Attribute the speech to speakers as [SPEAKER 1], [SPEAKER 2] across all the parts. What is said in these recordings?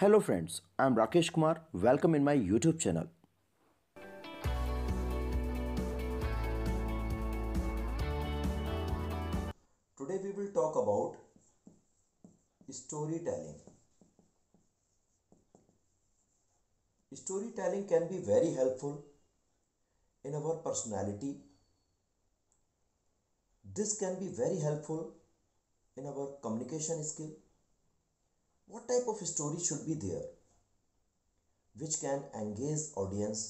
[SPEAKER 1] Hello friends, I am Rakesh Kumar. Welcome in my YouTube channel. Today we will talk about storytelling. Storytelling can be very helpful in our personality. This can be very helpful in our communication skill what type of story should be there? Which can engage audience,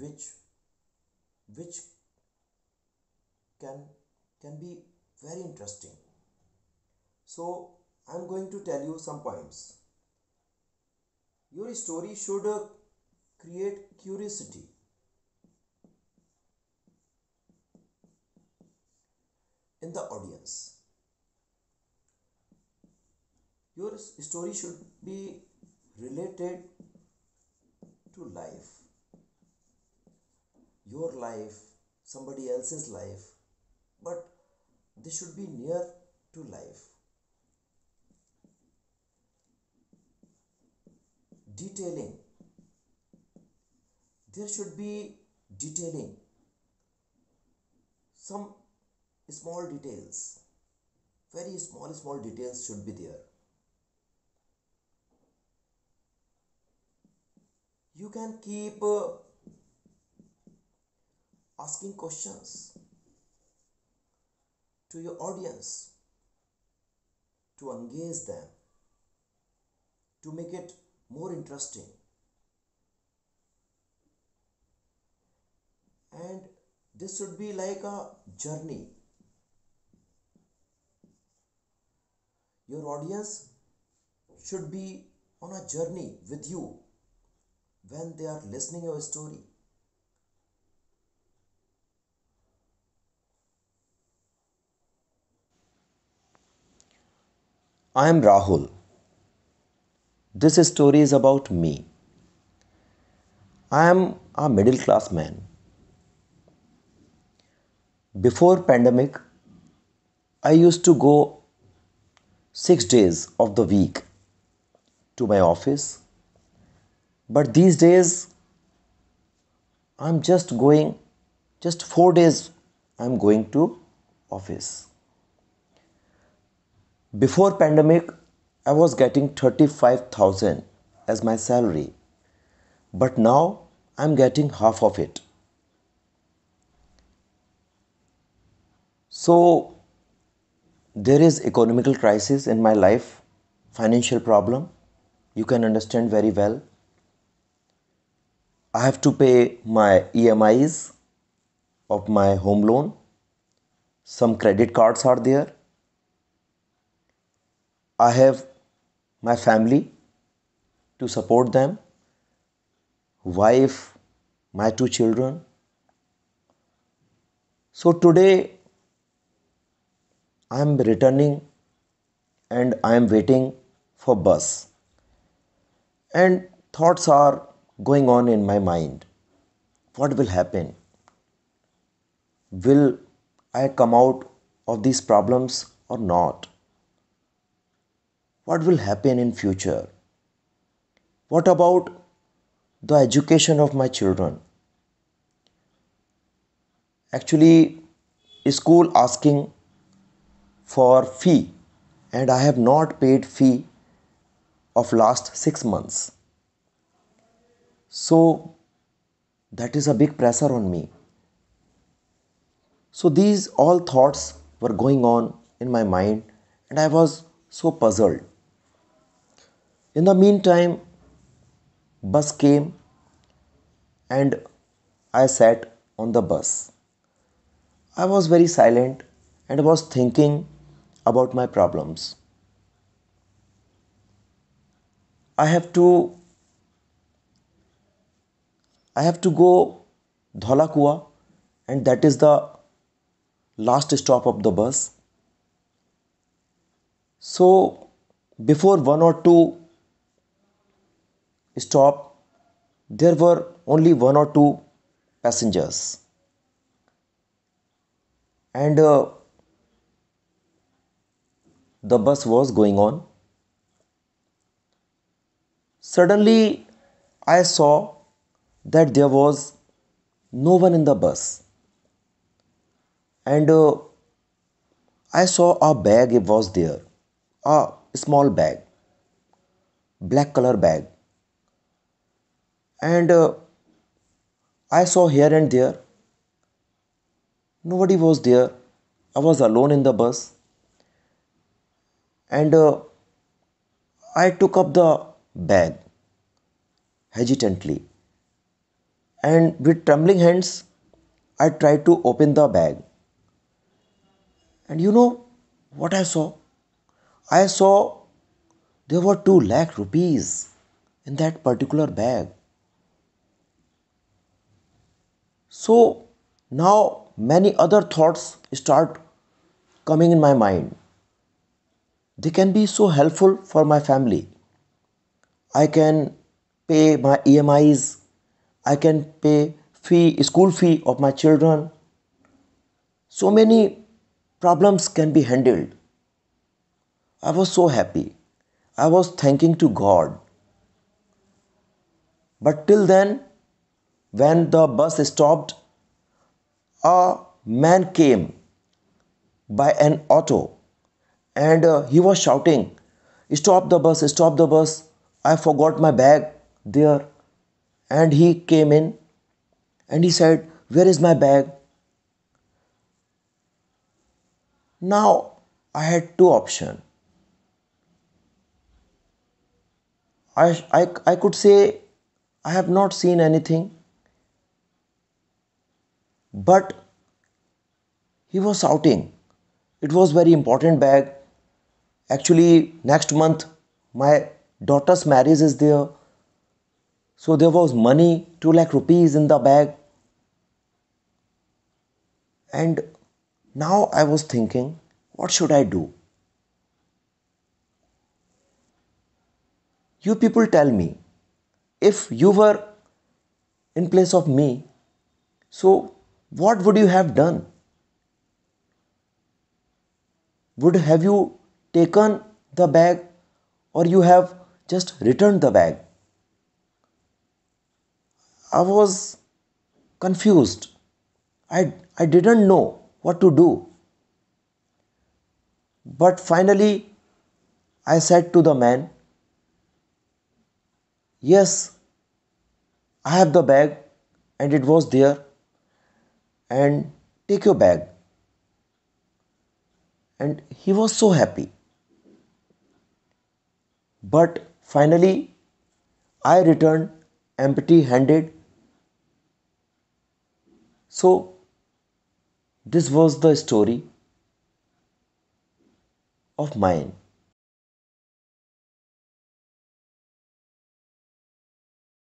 [SPEAKER 1] which which can can be very interesting. So I'm going to tell you some points. Your story should uh, create curiosity. in the audience your story should be related to life your life somebody else's life but they should be near to life detailing there should be detailing some small details very small small details should be there you can keep uh, asking questions to your audience to engage them to make it more interesting and this should be like a journey your audience should be on a journey with you when they are listening your story i am rahul this story is about me i am a middle class man before pandemic i used to go 6 days of the week to my office but these days, I'm just going, just four days, I'm going to office. Before pandemic, I was getting 35,000 as my salary, but now I'm getting half of it. So there is economical crisis in my life, financial problem. You can understand very well. I have to pay my EMIs of my home loan. Some credit cards are there. I have my family to support them wife, my two children. So today I am returning and I am waiting for bus. And thoughts are going on in my mind. What will happen? Will I come out of these problems or not? What will happen in future? What about the education of my children? Actually, school asking for fee and I have not paid fee of last 6 months. So that is a big pressure on me. So these all thoughts were going on in my mind and I was so puzzled. In the meantime, bus came and I sat on the bus. I was very silent and was thinking about my problems. I have to I have to go Dholakua and that is the last stop of the bus. So before one or two stop there were only one or two passengers and uh, the bus was going on suddenly i saw that there was no one in the bus. And uh, I saw a bag it was there, a small bag, black color bag. And uh, I saw here and there. Nobody was there. I was alone in the bus. And uh, I took up the bag hesitantly and with trembling hands, I tried to open the bag. And you know what I saw? I saw there were 2 lakh rupees in that particular bag. So now many other thoughts start coming in my mind. They can be so helpful for my family. I can pay my EMIs I can pay fee, school fee of my children. So many problems can be handled. I was so happy. I was thanking to God. But till then, when the bus stopped, a man came by an auto and uh, he was shouting, Stop the bus, stop the bus, I forgot my bag there and he came in and he said, Where is my bag? Now I had two options. I, I, I could say, I have not seen anything, but he was shouting. It was very important bag. Actually, next month my daughter's marriage is there so there was money, 2 lakh rupees in the bag. And now I was thinking, what should I do? You people tell me, if you were in place of me, so what would you have done? Would have you taken the bag or you have just returned the bag? I was confused. I, I didn't know what to do. But finally, I said to the man, Yes, I have the bag and it was there. And take your bag. And he was so happy. But finally, I returned empty handed so, this was the story of mine.